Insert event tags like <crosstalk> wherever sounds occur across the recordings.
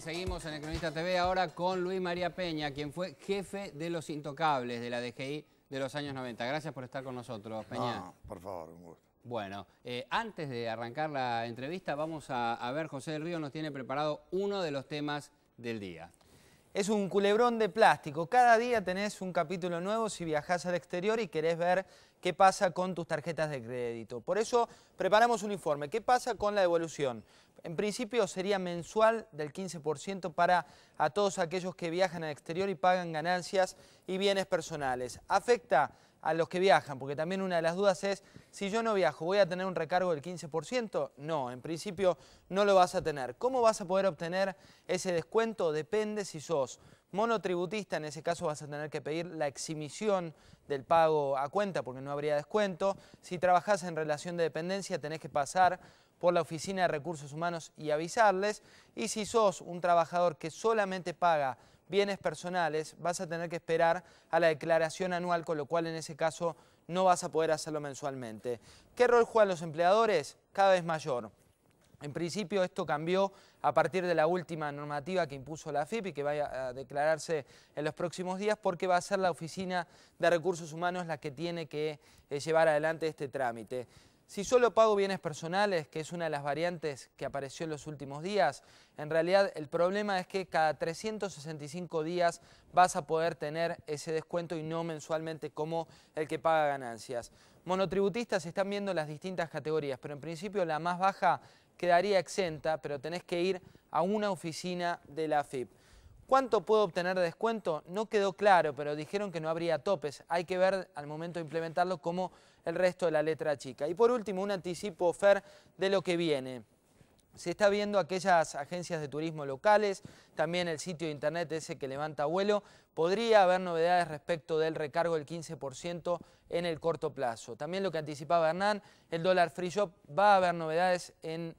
seguimos en el Cronista TV ahora con Luis María Peña, quien fue jefe de los intocables de la DGI de los años 90. Gracias por estar con nosotros, Peña. No, por favor, un gusto. Bueno, eh, antes de arrancar la entrevista, vamos a, ver, José del Río nos tiene preparado uno de los temas del día. Es un culebrón de plástico. Cada día tenés un capítulo nuevo si viajás al exterior y querés ver qué pasa con tus tarjetas de crédito. Por eso preparamos un informe. ¿Qué pasa con la devolución? En principio sería mensual del 15% para a todos aquellos que viajan al exterior y pagan ganancias y bienes personales. Afecta a los que viajan, porque también una de las dudas es, si yo no viajo, ¿voy a tener un recargo del 15%? No, en principio no lo vas a tener. ¿Cómo vas a poder obtener ese descuento? Depende si sos monotributista, en ese caso vas a tener que pedir la exhibición del pago a cuenta porque no habría descuento. Si trabajás en relación de dependencia tenés que pasar por la Oficina de Recursos Humanos y avisarles. Y si sos un trabajador que solamente paga bienes personales, vas a tener que esperar a la declaración anual, con lo cual en ese caso no vas a poder hacerlo mensualmente. ¿Qué rol juegan los empleadores? Cada vez mayor. En principio esto cambió a partir de la última normativa que impuso la FIP y que va a declararse en los próximos días porque va a ser la Oficina de Recursos Humanos la que tiene que eh, llevar adelante este trámite. Si solo pago bienes personales, que es una de las variantes que apareció en los últimos días, en realidad el problema es que cada 365 días vas a poder tener ese descuento y no mensualmente como el que paga ganancias. Monotributistas están viendo las distintas categorías, pero en principio la más baja quedaría exenta, pero tenés que ir a una oficina de la FIP. ¿Cuánto puedo obtener de descuento? No quedó claro, pero dijeron que no habría topes. Hay que ver al momento de implementarlo como el resto de la letra chica. Y por último, un anticipo, Fer, de lo que viene. Se está viendo aquellas agencias de turismo locales, también el sitio de internet ese que levanta vuelo. Podría haber novedades respecto del recargo del 15% en el corto plazo. También lo que anticipaba Hernán, el dólar free shop va a haber novedades en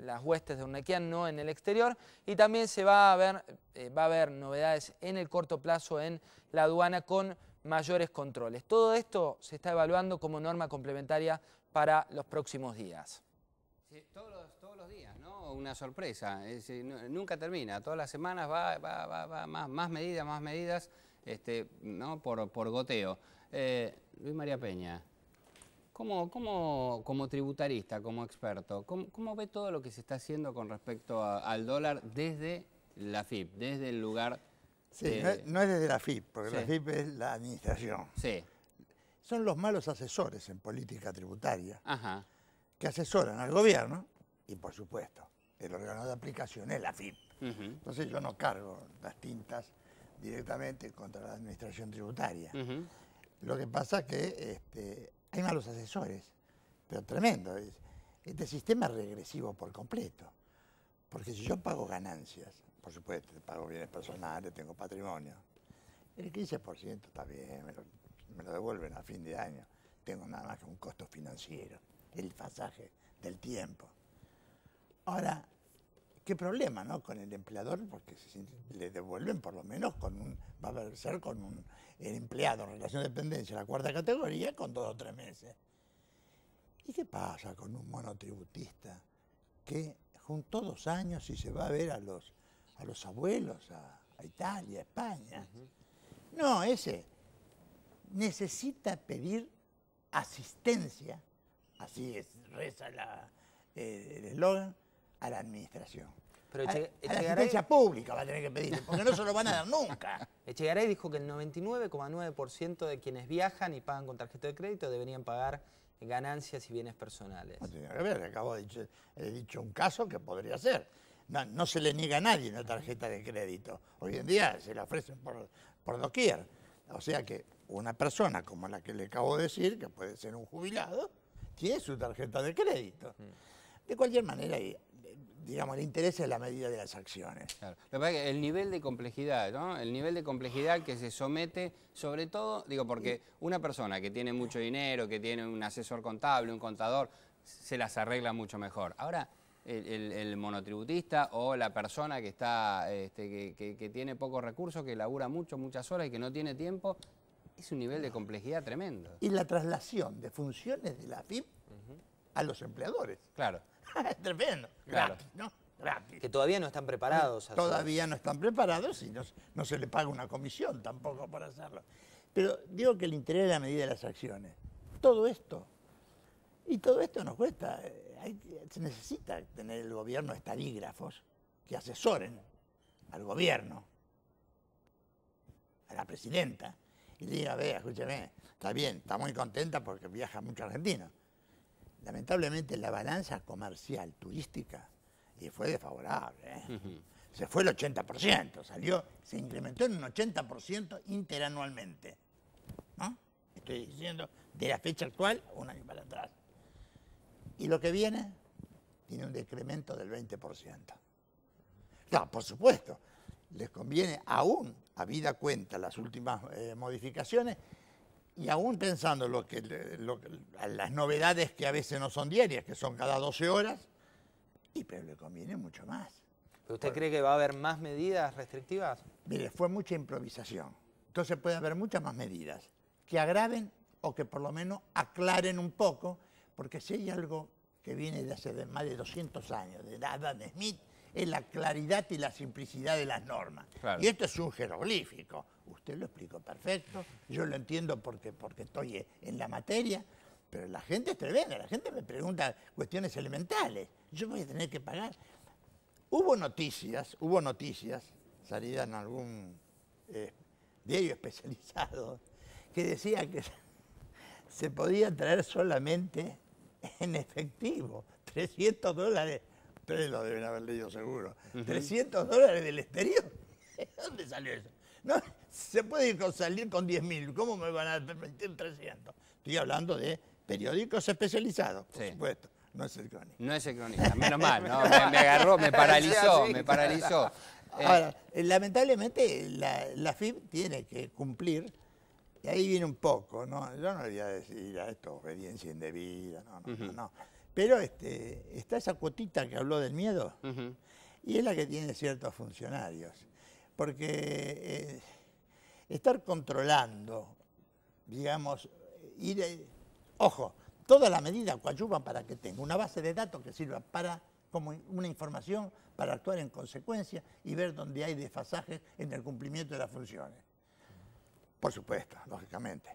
las huestes de Urnequian, no en el exterior. Y también se va a, ver, eh, va a haber novedades en el corto plazo en la aduana con mayores controles. Todo esto se está evaluando como norma complementaria para los próximos días todos, los, días, ¿no? Una sorpresa. nunca termina. Todas las semanas va, más, más medidas, más medidas, este, ¿no? Por, goteo. Eh, Luis María Peña, ¿cómo, como tributarista, como experto, ¿cómo, ve todo lo que se está haciendo con respecto al dólar desde la FIP, desde el lugar? Sí, no, es, desde la FIP, porque la FIP es la administración. Sí. Son los malos asesores en política tributaria. Ajá que asesoran al gobierno y, por supuesto, el órgano de aplicación es la AFIP. Entonces yo no cargo las tintas directamente contra la administración tributaria. Lo que pasa es que este, hay malos asesores, pero tremendo. este sistema es regresivo por completo. Porque si yo pago ganancias, por supuesto, pago bienes personales, tengo patrimonio, el 15% está bien, me me lo devuelven a fin de año. Tengo nada más que un costo financiero el pasaje del tiempo. Ahora, qué problema, ¿no? Con el empleador, porque le devuelven por lo menos con un, va a ser con un el empleado en relación de dependencia, la cuarta categoría, con dos o tres meses. ¿Y qué pasa con un monotributista que juntó dos años y se va a ver a los, a los abuelos, a, Italia, a España? No, ese necesita pedir asistencia así es, reza eh, el eslogan, a la administración. Pero a, la asistencia pública va a tener que pedirle, porque no se lo van a dar nunca. <laughs> Echegaray dijo que el 99,9% de quienes viajan y pagan con tarjeta de crédito deberían pagar ganancias y bienes personales. No tiene que ver, acabo de dicho, dicho un caso que podría ser. No, se le niega a nadie una tarjeta de crédito. Hoy en día se la ofrecen por, por doquier. O sea que una persona como la que le acabo de decir, que puede ser un jubilado, tiene su tarjeta de crédito. Mm. De cualquier manera, digamos, el interés es la medida de las acciones. Lo pasa que el nivel de complejidad, ¿no? El nivel de complejidad que se somete, sobre todo, digo, porque una persona que tiene mucho dinero, que tiene un asesor contable, un contador, se las arregla mucho mejor. Ahora, el, monotributista o la persona que está, este, que, que, que, tiene pocos recursos, que labura mucho, muchas horas y que no tiene tiempo, es un nivel de complejidad tremendo. Y la traslación de funciones de la AFIP a los empleadores. Claro. <laughs> tremendo. Claro. Gratis, ¿no? Gratis. Que todavía no están preparados. todavía no están preparados y no, se le paga una comisión tampoco por hacerlo. Pero digo que el interés es la medida de las acciones. Todo esto. Y todo esto nos cuesta. Eh, se necesita tener el gobierno estadígrafos que asesoren al gobierno, a la presidenta, y diga, vea, escúcheme, está bien, está muy contenta porque viaja mucho argentino. Lamentablemente la balanza comercial turística y fue desfavorable. ¿eh? Se fue el 80%, salió, se incrementó en un 80% interanualmente. Estoy diciendo de la fecha actual, un año para atrás. Y lo que viene tiene un decremento del 20%. No, por supuesto, les conviene aún, a vida cuenta las últimas eh, modificaciones, y aún pensando lo que, las novedades que a veces no son diarias, que son cada 12 horas, y pero le conviene mucho más. usted cree que va a haber más medidas restrictivas? Mire, fue mucha improvisación. Entonces puede haber muchas más medidas que agraven o que por lo menos aclaren un poco, porque si hay algo que viene de hace más de 200 años, de Adam Smith, es la claridad y la simplicidad de las normas. Y esto es un jeroglífico. Usted lo explicó perfecto, yo lo entiendo porque, porque estoy e, en la materia, pero la gente es tremenda, la gente me pregunta cuestiones elementales. Yo voy a tener que pagar. Hubo noticias, hubo noticias, salidas en algún eh, diario <laughs> especializado, que decía que <laughs> se podía traer solamente en efectivo 300 dólares Ustedes lo deben haber leído seguro. 300 dólares del exterior. <laughs> ¿Dónde salió eso? No, se puede salir con 10.000, mil. ¿Cómo me van a permitir 300? Estoy hablando de periódicos especializados, por supuesto. No es el cronista. No es el cronista, menos mal. No, me, <laughs> agarró, me paralizó, me paralizó. <laughs> Ahora, eh, lamentablemente la, la, FIB tiene que cumplir, y ahí viene un poco, ¿no? Yo no voy a decir a ah, esto obediencia indebida, no, no, no. Pero este, está esa cuotita que habló del miedo y es la que tiene ciertos funcionarios. Porque eh, estar controlando, digamos, ir, eh, ojo, toda la medida coadyuvan para que tenga una base de datos que sirva para como una información para actuar en consecuencia y ver dónde hay desfasajes en el cumplimiento de las funciones. Por supuesto, lógicamente.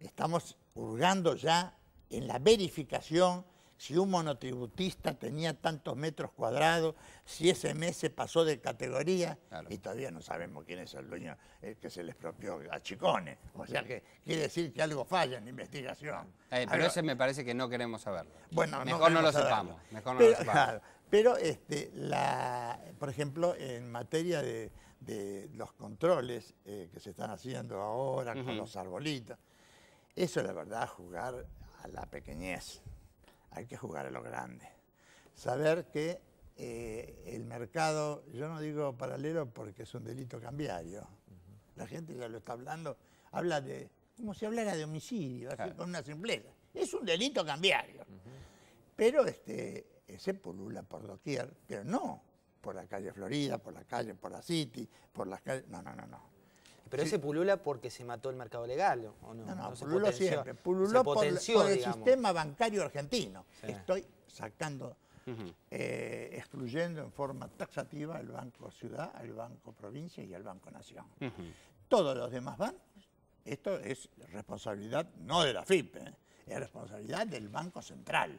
Estamos hurgando ya en la verificación si un monotributista tenía tantos metros cuadrados, si ese mes se pasó de categoría, y todavía no sabemos quién es el dueño el que se les propió a Chicones. O sea que quiere decir que algo falla en la investigación. Eh, pero ese me parece que no queremos saberlo. Bueno, mejor no, lo sepamos. pero, este, la, por ejemplo, en materia de, los controles eh, que se están haciendo ahora con los arbolitos, eso es la verdad jugar a la pequeñez hay que jugar a lo grande. Saber que eh, el mercado, yo no digo paralelo porque es un delito cambiario, la gente que lo está hablando, habla de, como si hablara de homicidio, así con una simpleza. Es un delito cambiario. Pero este, se pulula por doquier, pero no por la calle Florida, por la calle, por la City, por las calles... No, no, no, no. Pero ese pulula porque se mató el mercado legal, ¿o no? No, no, pululó siempre. Pululó por, el sistema bancario argentino. Estoy sacando, eh, excluyendo en forma taxativa al Banco Ciudad, al Banco Provincia y al Banco Nación. Todos los demás bancos, esto es responsabilidad no de la FIP, ¿eh? es responsabilidad del Banco Central.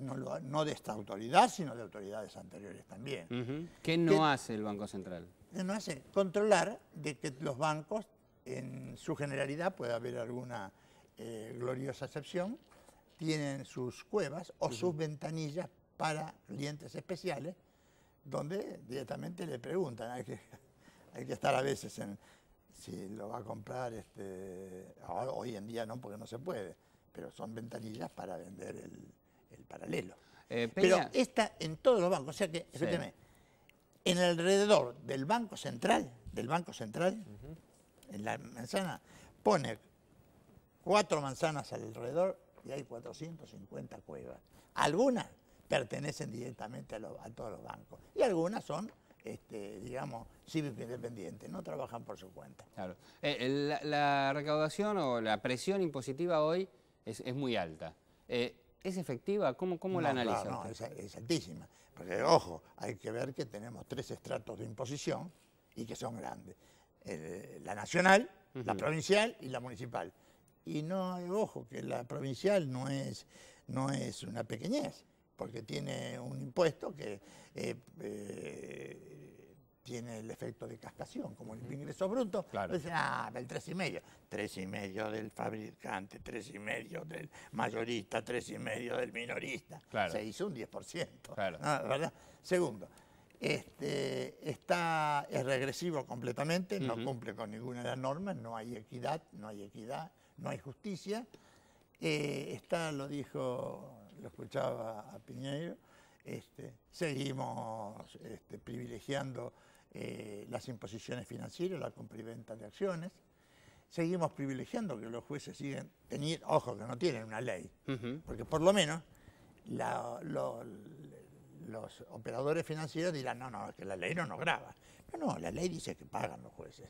no, de esta autoridad, sino de autoridades anteriores también. ¿Qué no hace el Banco Central? no hace controlar de que los bancos, en su generalidad, puede haber alguna eh, gloriosa excepción, tienen sus cuevas o sus ventanillas para clientes especiales, donde directamente le preguntan, hay que, <laughs> hay estar a veces en si lo va a comprar, este, hoy en día no, porque no se puede, pero son ventanillas para vender el, paralelo. Eh, pero está en todos los bancos, o sea que, en el alrededor del Banco Central, del Banco Central, en la manzana, pone cuatro manzanas alrededor y hay 450 cuevas. Algunas pertenecen directamente a, todos los bancos y algunas son este, digamos, cívico independientes, no trabajan por su cuenta. Claro. Eh, la, recaudación o la presión impositiva hoy es, muy alta. Eh, ¿Es efectiva? ¿Cómo, cómo la analiza? No, no es, altísima. Porque, ojo, hay que ver que tenemos tres estratos de imposición y que son grandes. la nacional, la provincial y la municipal. Y no, ojo, que la provincial no es, no es una pequeñez, porque tiene un impuesto que eh, eh, tiene el efecto de cascación, como el ingreso bruto, claro. Pues ah, y ah, el y medio del fabricante, y medio del mayorista, y medio del minorista. Se hizo un 10%, Segundo, este, está, es regresivo completamente, no cumple con ninguna de las normas, no hay equidad, no hay equidad, no hay justicia. Eh, está, lo dijo, lo escuchaba a Piñeiro, este, seguimos este, privilegiando eh, las imposiciones financieras, la cumplimenta de acciones. Seguimos privilegiando que los jueces siguen teniendo, ojo que no tienen una ley, porque por lo menos los operadores financieros dirán, no, no, es que la ley no nos graba. Pero no, la ley dice que pagan los jueces.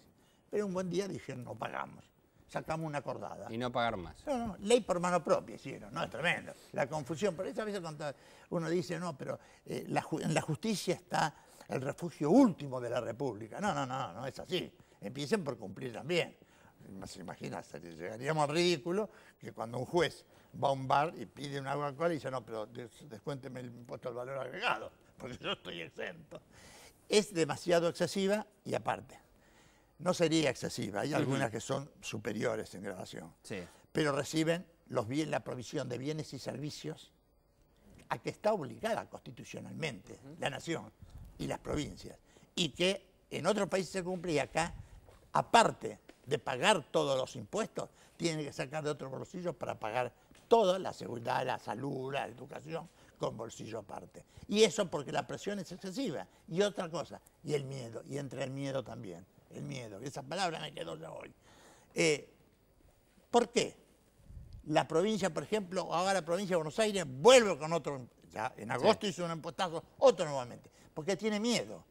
Pero un buen día dijeron, no pagamos. Sacamos una acordada. Y no pagar más. No, no, ley por mano propia hicieron, no, es tremendo. La confusión, por eso a veces uno dice, no, pero eh, en la justicia está el refugio último de la República. No, no, no, no es así. Empiecen por cumplir también. Se imagina, llegaríamos al ridículo que cuando un juez va a un bar y pide un agua cual, y dice, no, pero descuénteme el impuesto al valor agregado, <laughs> porque yo estoy exento. Es demasiado excesiva y aparte, no sería excesiva, hay algunas que son superiores en grabación, pero reciben los bien, la provisión de bienes y servicios a que está obligada constitucionalmente la nación y las provincias. Y que en otros países se cumple y acá, aparte de pagar todos los impuestos, tiene que sacar de otro bolsillo para pagar toda la seguridad, la salud, la educación, con bolsillo aparte. Y eso porque la presión es excesiva. Y otra cosa, y el miedo, y entre el miedo también, el miedo. Esa palabra me quedó ya hoy. Eh, ¿Por qué? La provincia, por ejemplo, ahora la provincia de Buenos Aires vuelve con otro, ya en agosto hizo un empotazo, otro nuevamente porque tiene miedo.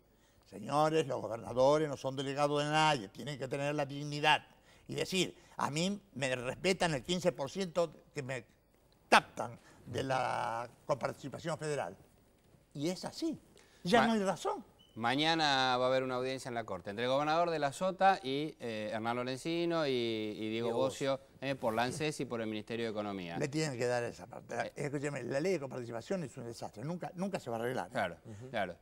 Señores, los gobernadores no son delegados de nadie, tienen que tener la dignidad y decir, a mí me respetan el 15% que me captan de la coparticipación federal. Y es así, ya no hay razón. Mañana va a haber una audiencia en la Corte entre el gobernador de la Sota y eh, Hernán Lorenzino y, Diego Bocio eh, por la ANSES y por el Ministerio de Economía. Le tienen que dar esa parte. Eh. Escúcheme, la ley de coparticipación es un desastre, nunca, nunca se va a arreglar. Claro, claro.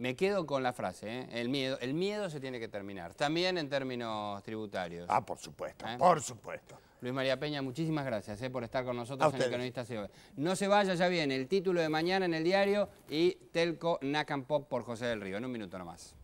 Me quedo con la frase, ¿eh? el miedo el miedo se tiene que terminar, también en términos tributarios. Ah, por supuesto, ¿Eh? por supuesto. Luis María Peña, muchísimas gracias ¿eh? por estar con nosotros en Economista No se vaya, ya viene el título de mañana en el diario y Telco Nakam Pop por José del Río, en un minuto nomás.